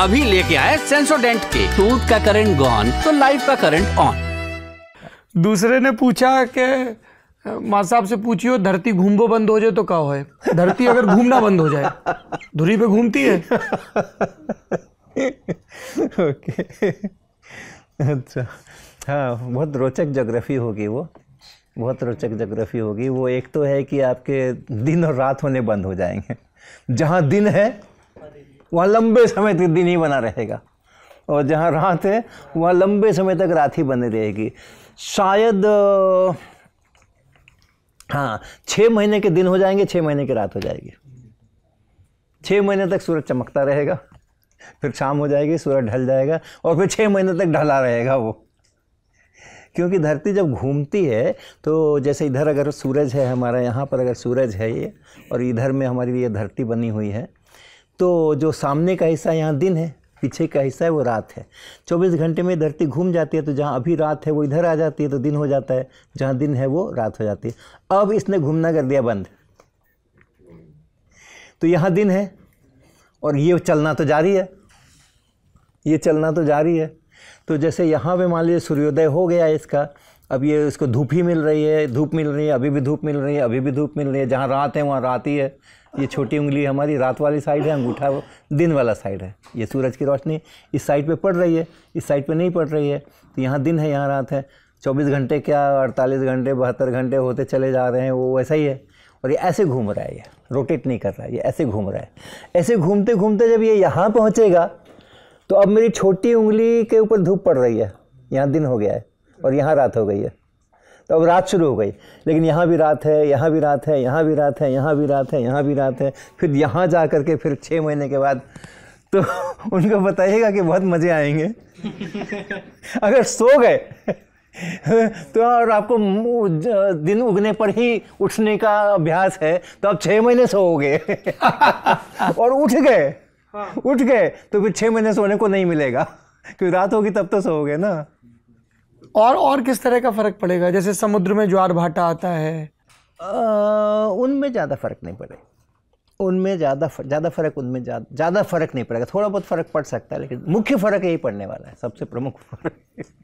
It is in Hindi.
अभी लेके आए सेंसोडेंट के टूथ का करंट गॉन तो लाइफ का करंट ऑन दूसरे ने पूछा कि माँ साहब से पूछियो धरती घूमबो बंद हो जाए तो क्या है धरती अगर घूमना बंद हो जाए धुरी पे घूमती है ओके अच्छा हाँ बहुत रोचक जोग्राफी होगी वो बहुत रोचक जोग्राफी होगी वो एक तो है कि आपके दिन और रात होने बंद हो जाएंगे जहाँ दिन है वहाँ लंबे समय तक दिन ही बना रहेगा और जहाँ रात है वहाँ लंबे समय तक रात ही बनी रहेगी शायद हाँ छः महीने के दिन हो जाएंगे छः महीने की रात हो जाएगी छः महीने तक सूरज चमकता रहेगा फिर शाम हो जाएगी सूरज ढल जाएगा और फिर छः महीने तक ढला रहेगा वो क्योंकि धरती जब घूमती है तो जैसे इधर अगर सूरज है हमारा यहाँ पर अगर सूरज है ये और इधर में हमारी ये धरती बनी हुई है तो जो सामने का हिस्सा यहाँ दिन है पीछे का हिस्सा है वो रात है 24 घंटे में धरती घूम जाती है तो जहाँ अभी रात है वो इधर आ जाती है तो दिन हो जाता है जहाँ दिन है वो रात हो जाती है अब इसने घूमना कर दिया बंद तो यहाँ दिन है और ये चलना तो जारी है ये चलना तो जारी है तो जैसे यहाँ पर मान लीजिए सूर्योदय हो गया इसका अब ये इसको धूप ही मिल रही है धूप मिल रही है अभी भी धूप मिल रही है अभी भी धूप मिल रही है जहाँ रात है वहाँ रात ही है ये छोटी उंगली हमारी रात वाली साइड है अंगूठा दिन वाला साइड है ये सूरज की रोशनी इस साइड पे पड़ रही है इस साइड पे नहीं पड़ रही है तो यहाँ दिन है यहाँ रात है चौबीस घंटे क्या अड़तालीस घंटे बहत्तर घंटे होते चले जा रहे हैं वो वैसा ही है और ये ऐसे घूम रहा है ये रोटेट नहीं कर रहा है ये ऐसे घूम रहा है ऐसे घूमते घूमते जब ये यहाँ पहुँचेगा तो अब मेरी छोटी उंगली के ऊपर धूप पड़ रही है यहाँ दिन हो गया है और यहाँ रात हो गई है तो अब रात शुरू हो गई लेकिन यहाँ भी रात है यहाँ भी रात है यहाँ भी रात है यहाँ भी रात है यहाँ भी रात है फिर यहाँ जा कर के फिर छः महीने के बाद तो उनको बताइएगा कि बहुत मज़े आएंगे अगर सो गए तो और आपको दिन उगने पर ही उठने का अभ्यास है तो आप छः महीने सोओगे और उठ गए हाँ। उठ गए तो फिर छः महीने सोने को नहीं मिलेगा क्योंकि रात होगी तब तो सोओगे ना और और किस तरह का फ़र्क पड़ेगा जैसे समुद्र में ज्वार भाटा आता है उनमें ज़्यादा फ़र्क नहीं पड़ेगा उनमें ज़्यादा ज़्यादा फ़र्क उनमें ज़्यादा फ़र्क नहीं पड़ेगा थोड़ा बहुत फ़र्क पड़ सकता है लेकिन मुख्य फ़र्क यही पड़ने वाला है सबसे प्रमुख फ़र्क